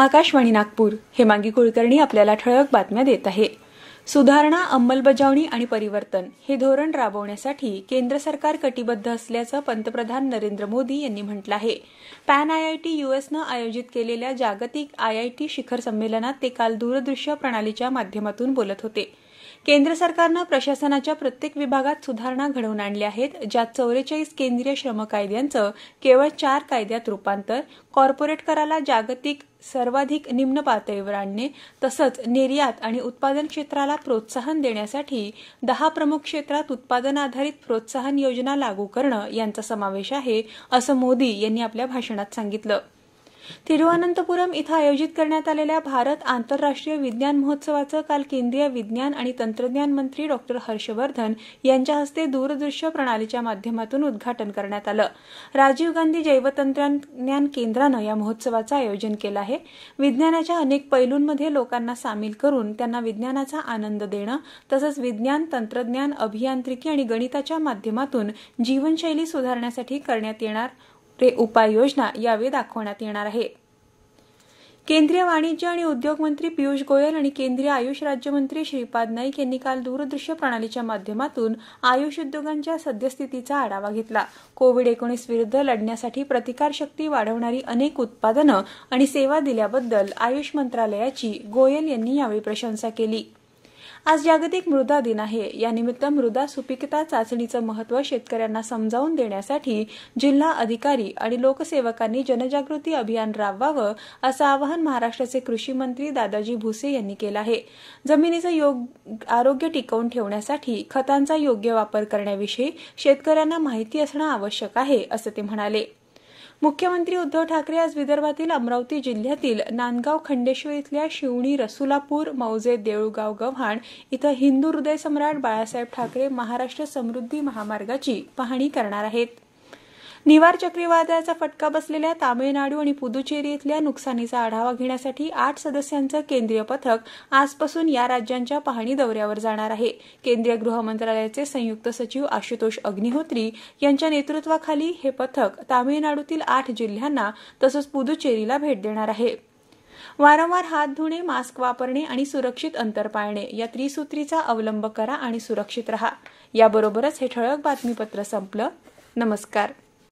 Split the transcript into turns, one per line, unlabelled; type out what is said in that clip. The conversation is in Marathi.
आकाशवाणी नागपूर हेमांगी कुलकर्णी आपल्याला ठळक बातम्या देत आहे सुधारणा अंमलबजावणी आणि परिवर्तन हे धोरण राबवण्यासाठी केंद्र सरकार कटिबद्ध असल्याचं पंतप्रधान नरेंद्र मोदी यांनी म्हटलं आहे पॅन आयआयटी युएसनं आयोजित केलेल्या जागतिक आयआयटी शिखर संमेलनात ते काल दूरदृश्य प्रणालीच्या माध्यमातून बोलत होते केंद्र सरकारनं प्रशासनाच्या प्रत्येक विभागात सुधारणा घडवून आणल्या आहेत ज्यात चौवेचाळीस केंद्रीय श्रम कायद्यांचं केवळ चार कायद्यात रुपांतर कॉर्पोरेट कराला जागतिक सर्वाधिक निम्न पातळीवर आणणे तसंच निर्यात आणि उत्पादन क्षेत्राला प्रोत्साहन देण्यासाठी दहा प्रमुख क्षेत्रात उत्पादन आधारित प्रोत्साहन योजना लागू करणं यांचा समावेश आहे असं मोदी यांनी आपल्या भाषणात सांगितलं तिरुअनंतपुरम इथं आयोजित करण्यात आलेल्या भारत आंतरराष्ट्रीय विज्ञान महोत्सवाचं काल केंद्रीय विज्ञान आणि तंत्रज्ञान मंत्री डॉक्टर हर्षवर्धन यांच्या हस्ते दूरदृश्य प्रणालीच्या माध्यमातून उद्घाटन करण्यात आलं राजीव गांधी जैवतंत्रज्ञान केंद्रानं या महोत्सवाचं आयोजन केलं आहे विज्ञानाच्या अनेक पैलूंमध्ये लोकांना सामील करून त्यांना विज्ञानाचा आनंद देणं तसंच विज्ञान तंत्रज्ञान अभियांत्रिकी आणि गणिताच्या माध्यमातून जीवनशैली सुधारण्यासाठी करण्यात येणार ते उपाययोजना यावेळी दाखवण्यात येणार आहे केंद्रीय वाणिज्य आणि उद्योग मंत्री पियुष गोयल आणि केंद्रीय आयुष राज्यमंत्री श्रीपाद नाईक यांनी काल दूरदृश्य प्रणालीच्या माध्यमातून आयुष उद्योगांच्या सद्यस्थितीचा आढावा घेतला कोविड एकोणीस विरुद्ध लढण्यासाठी प्रतिकारशक्ती वाढवणारी अनेक उत्पादनं आणि सेवा दिल्याबद्दल आयुष मंत्रालयाची गोयल यांनी यावेळी प्रशंसा केली आज जागतिक मृदा दिन आहे यानिमित्त मृदा सुपिकता चाचणीचं महत्व शेतकऱ्यांना समजावून देण्यासाठी जिल्हा अधिकारी आणि लोकसेवकांनी जनजागृती अभियान राबवावं असं आवाहन महाराष्ट्राचे कृषी मंत्री दादाजी भुसे यांनी केलं आहे जमिनीचं आरोग्य टिकवून ठेवण्यासाठी खतांचा योग्य वापर करण्याविषयी शेतकऱ्यांना माहिती असणं आवश्यक आहे असं ते म्हणाले मुख्यमंत्री उद्धव ठाकरे आज विदर्भातील अमरावती जिल्ह्यातील नांदगाव खंडेश्वर इथल्या शिवणी रसुलापूर मौजे देऊळगाव गव्हाण इथं हिंदू हृदय सम्राट बाळासाहेब ठाकरे महाराष्ट्र समृद्धी महामार्गाची पाहणी करणार आहेत निवार चक्रीवादळाचा फटका बसलेल्या तामिळनाडू आणि पुदुचेरी इथल्या नुकसानीचा आढावा घेण्यासाठी आठ सदस्यांचं केंद्रीय पथक आजपासून या राज्यांच्या पाहणी दौऱ्यावर जाणार आहे केंद्रीय गृह मंत्रालयाचे संयुक्त सचिव आशुतोष अग्निहोत्री यांच्या नेतृत्वाखाली हे पथक तामिळनाडूतील आठ जिल्ह्यांना तसंच पुदुचेरीला भेट देणार आहे वारंवार हात धुणे मास्क वापरणे आणि सुरक्षित अंतर पाळणे या त्रिसूत्रीचा अवलंब करा आणि सुरक्षित रहा याबरोबरच हे ठळक बातमीपत्र संपलं नमस्कार